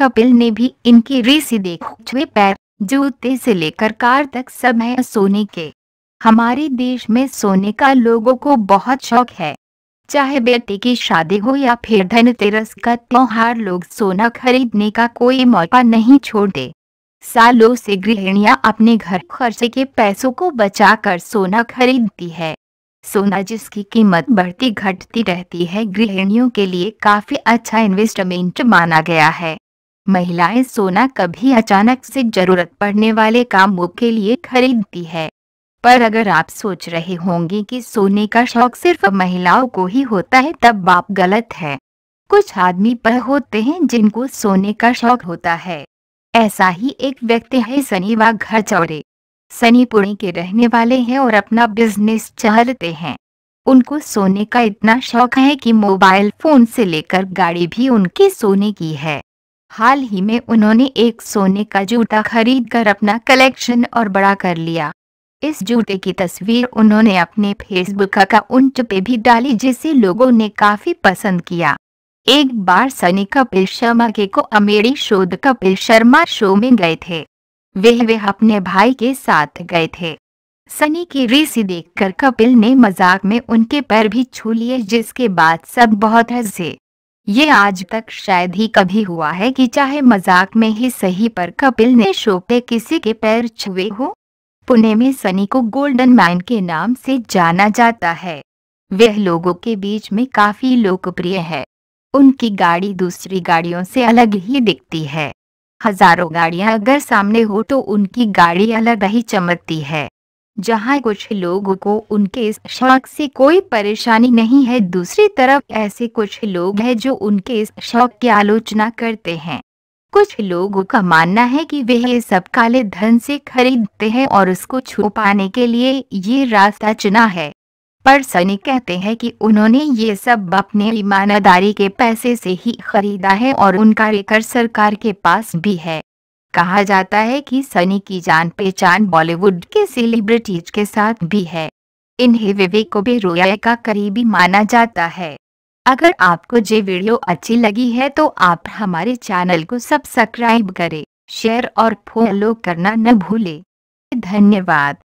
कपिल ने भी इनकी रेसी देख छुए पैर जूते से लेकर कार तक सब है सोने के हमारे देश में सोने का लोगों को बहुत शौक है चाहे बेटे की शादी हो या फिर धनतेरस का त्योहार लोग सोना खरीदने का कोई मौका नहीं छोड़ते सालों से गृहिणियां अपने घर खर्चे के पैसों को बचाकर सोना खरीदती है सोना जिसकी कीमत बढ़ती घटती रहती है गृहिणियों के लिए काफी अच्छा इन्वेस्टमेंट माना गया है महिलाएं सोना कभी अचानक से जरूरत पड़ने वाले कामों के लिए खरीदती है पर अगर आप सोच रहे होंगे कि सोने का शौक सिर्फ महिलाओं को ही होता है तब आप गलत है कुछ आदमी पर होते हैं जिनको सोने का शौक होता है ऐसा ही एक व्यक्ति है सनी व घर चौड़े सनी पुणे के रहने वाले हैं और अपना बिजनेस चलते हैं उनको सोने का इतना शौक है कि मोबाइल फोन से लेकर गाड़ी भी उनकी सोने की है हाल ही में उन्होंने एक सोने का जूता खरीद कर अपना कलेक्शन और बड़ा कर लिया इस जूते की तस्वीर उन्होंने अपने फेसबुक अकाउंट पे भी डाली जिसे लोगों ने काफी पसंद किया एक बार सनी कपिल शर्मा के को अमेरी शोध कपिल शर्मा शो में गए थे वे वे अपने भाई के साथ गए थे सनी की रीसी देखकर कपिल ने मजाक में उनके पैर भी छू लिए जिसके बाद सब बहुत हंसे ये आज तक शायद ही कभी हुआ है कि चाहे मजाक में ही सही पर कपिल ने शो पे किसी के पैर छुए हो पुणे में सनी को गोल्डन मैन के नाम से जाना जाता है वह लोगों के बीच में काफी लोकप्रिय है उनकी गाड़ी दूसरी गाड़ियों से अलग ही दिखती है हजारों गाड़ियां अगर सामने हो तो उनकी गाड़ी अलग ही चमकती है जहां कुछ लोगों को उनके इस शौक से कोई परेशानी नहीं है दूसरी तरफ ऐसे कुछ लोग हैं जो उनके इस शौक की आलोचना करते हैं कुछ लोगों का मानना है कि वे ये सब काले धन से खरीदते हैं और उसको छुपाने के लिए ये रास्ता चुना है पर सनी कहते हैं कि उन्होंने ये सब अपने ईमानदारी के पैसे से ही खरीदा है और उनका लेकर सरकार के पास भी है कहा जाता है कि सनी की जान पहचान बॉलीवुड के सेलिब्रिटीज के साथ भी है इन्हें विवेक ओबेरोय का करीबी माना जाता है अगर आपको ये वीडियो अच्छी लगी है तो आप हमारे चैनल को सब्सक्राइब करें शेयर और फॉलो करना न भूलें धन्यवाद